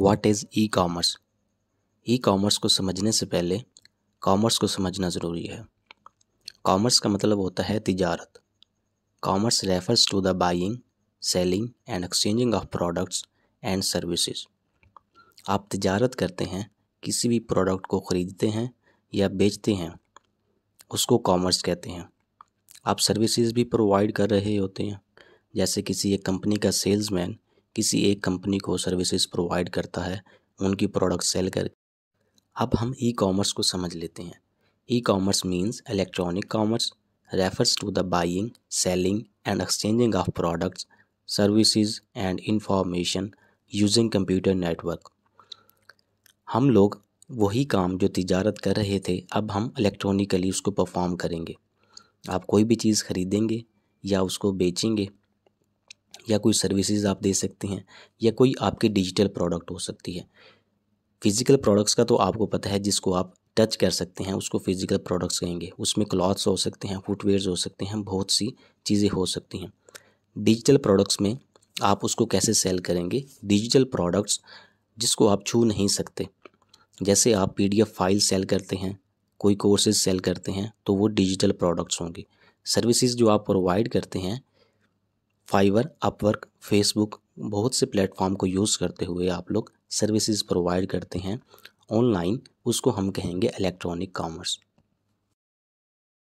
what is e commerce e commerce को समझने से पहले कॉमर्स को समझना ज़रूरी है कॉमर्स का मतलब होता है तिजारत commerce refers to the buying selling and exchanging of products and services आप तिजारत करते हैं किसी भी प्रोडक्ट को ख़रीदते हैं या बेचते हैं उसको कॉमर्स कहते हैं आप सर्विसेज भी प्रोवाइड कर रहे होते हैं जैसे किसी एक कंपनी का सेल्समैन किसी एक कंपनी को सर्विसेज प्रोवाइड करता है उनकी प्रोडक्ट सेल कर अब हम ई कॉमर्स को समझ लेते हैं e commerce means electronic commerce refers to the buying selling and exchanging of products services and information using computer network हम लोग वही काम जो तिजारत कर रहे थे अब हम इलेक्ट्रॉनिकली उसको परफॉर्म करेंगे आप कोई भी चीज़ ख़रीदेंगे या उसको बेचेंगे या कोई सर्विसेज आप दे सकते हैं या कोई आपके डिजिटल प्रोडक्ट हो सकती है फिज़िकल प्रोडक्ट्स का तो आपको पता है जिसको आप टच कर सकते हैं उसको फिज़िकल प्रोडक्ट्स कहेंगे उसमें क्लॉथ्स हो सकते हैं फुटवेयर्स हो सकते हैं बहुत सी चीज़ें हो सकती हैं डिजिटल प्रोडक्ट्स में आप उसको कैसे सेल करेंगे डिजिटल प्रोडक्ट्स जिसको आप छू नहीं सकते जैसे आप पी फाइल सेल करते हैं कोई कोर्सेज सेल करते हैं तो वो डिजिटल प्रोडक्ट्स होंगे सर्विसेज जो आप प्रोवाइड करते हैं फाइवर अपवर्क फेसबुक बहुत से प्लेटफॉर्म को यूज़ करते हुए आप लोग सर्विसेज प्रोवाइड करते हैं ऑनलाइन उसको हम कहेंगे इलेक्ट्रॉनिक कॉमर्स